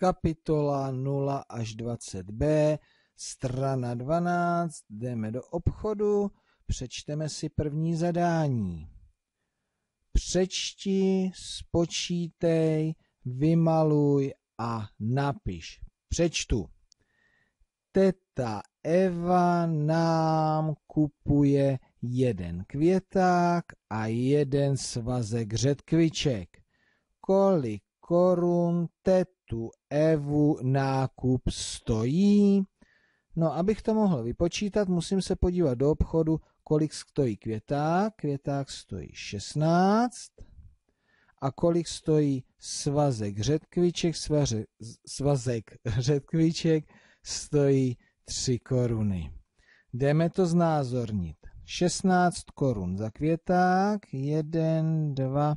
kapitola 0 až 20b, strana 12, jdeme do obchodu, přečteme si první zadání. Přečti, spočítej, vymaluj a napiš. Přečtu. Teta Eva nám kupuje jeden květák a jeden svazek řetkviček. Kolik korun, tetu evu nákup stojí. No, abych to mohl vypočítat, musím se podívat do obchodu, kolik stojí květák. Květák stojí 16. A kolik stojí svazek řetkviček? Svaře, svazek řetkviček stojí 3 koruny. Jdeme to znázornit. 16 korun za květák, 1, 2,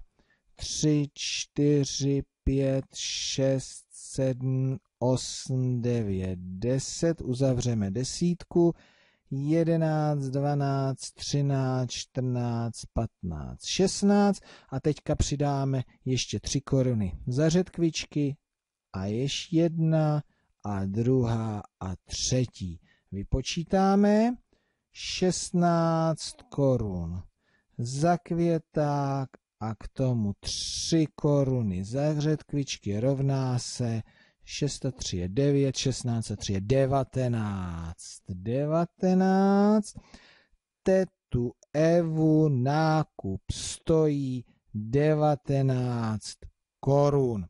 3, 4, 5, 6, 7, 8, 9, 10. Uzavřeme desítku. 11, 12, 13, 14, 15, 16 a teďka přidáme ještě 3 koruny za řetkvičky a ještě jedna a druhá a třetí. Vypočítáme 16 korun za květák a k tomu 3 koruny za hřetkvičky rovná se 603 je 9, 1603 je 19. 19. Tetu Evu nákup stojí 19 korun.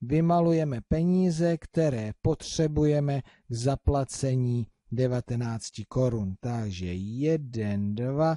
Vymalujeme peníze, které potřebujeme k zaplacení 19 korun. Takže 1, 2,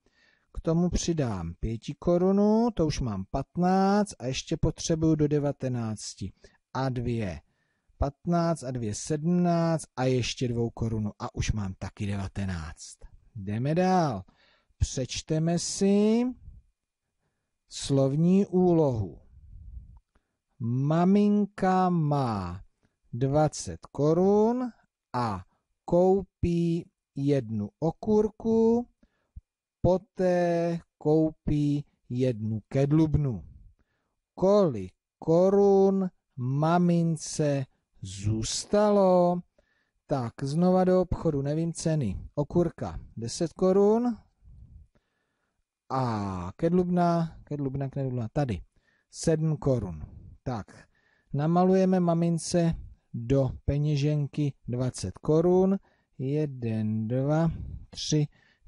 K tomu přidám 5 korunu, to už mám 15 a ještě potřebuju do 19 a 2. 15 a 2 17 a ještě 2 korunu a už mám taky 19. Jdeme dál. Přečteme si slovní úlohu. Maminka má 20 korun a koupí jednu okurku poté koupí jednu kedlubnu. Kolik korun mamince zůstalo? Tak, znova do obchodu, nevím ceny. Okurka 10 korun a kedlubna, kedlubna, kedlubna, tady 7 korun. Tak, namalujeme mamince do peněženky 20 korun. 1, 2, 3, 4.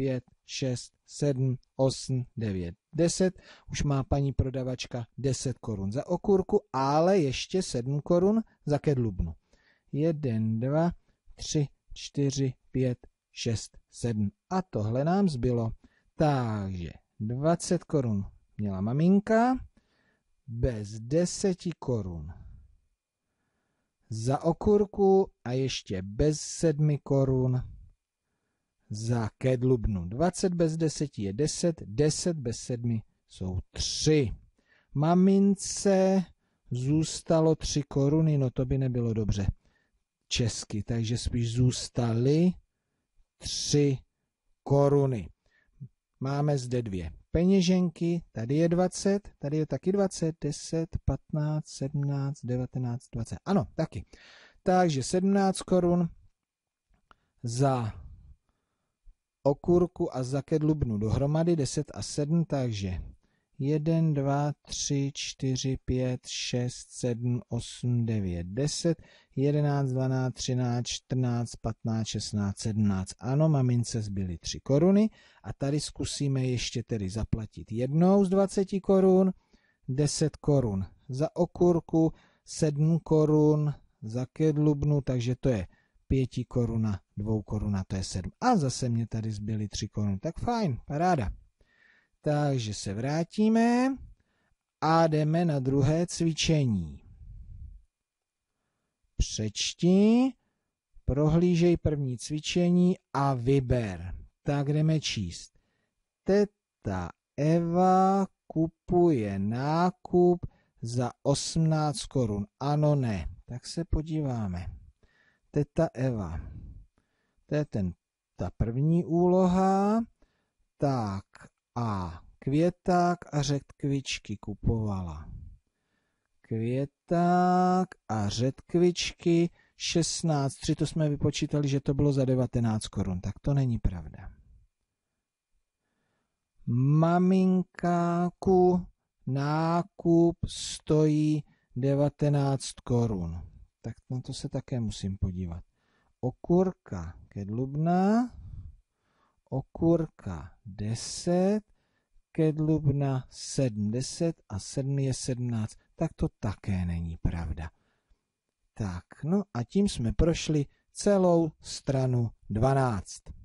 5, 6, 7, 8, 9, 10. Už má paní prodavačka 10 korun za okurku, ale ještě 7 korun za kedlubnu. 1, 2, 3, 4, 5, 6, 7. A tohle nám zbylo. Takže 20 korun měla maminka bez 10 korun za okurku a ještě bez 7 korun za kedlubnu. 20 bez 10 je 10, 10 bez 7 jsou 3. Mamince zůstalo 3 koruny, no to by nebylo dobře česky, takže spíš zůstaly 3 koruny. Máme zde dvě peněženky, tady je 20, tady je taky 20, 10, 15, 17, 19, 20, ano, taky. Takže 17 korun za okurku a zakedlubnu dohromady 10 a 7, takže 1, 2, 3, 4, 5, 6, 7, 8, 9, 10, 11, 12, 13, 14, 15, 16, 17. Ano, mamince zbyly 3 koruny a tady zkusíme ještě tedy zaplatit jednou z 20 korun, 10 korun za okurku, 7 korun za kedlubnu, takže to je pěti koruna, dvou koruna, to je sedm. A zase mě tady zbyly tři koruny. Tak fajn, paráda. Takže se vrátíme a jdeme na druhé cvičení. Přečti, prohlížej první cvičení a vyber. Tak jdeme číst. Teta Eva kupuje nákup za 18 korun. Ano, ne. Tak se podíváme teta Eva. To je ten, ta první úloha. Tak a květák a řetkvičky kupovala. Květák a řetkvičky 16,3, to jsme vypočítali, že to bylo za 19 korun, tak to není pravda. Maminka ku nákup stojí 19 korun tak na to se také musím podívat. Okurka kedlubná, okurka 10, kedlubna 70 a 7 je 17, tak to také není pravda. Tak, no a tím jsme prošli celou stranu 12.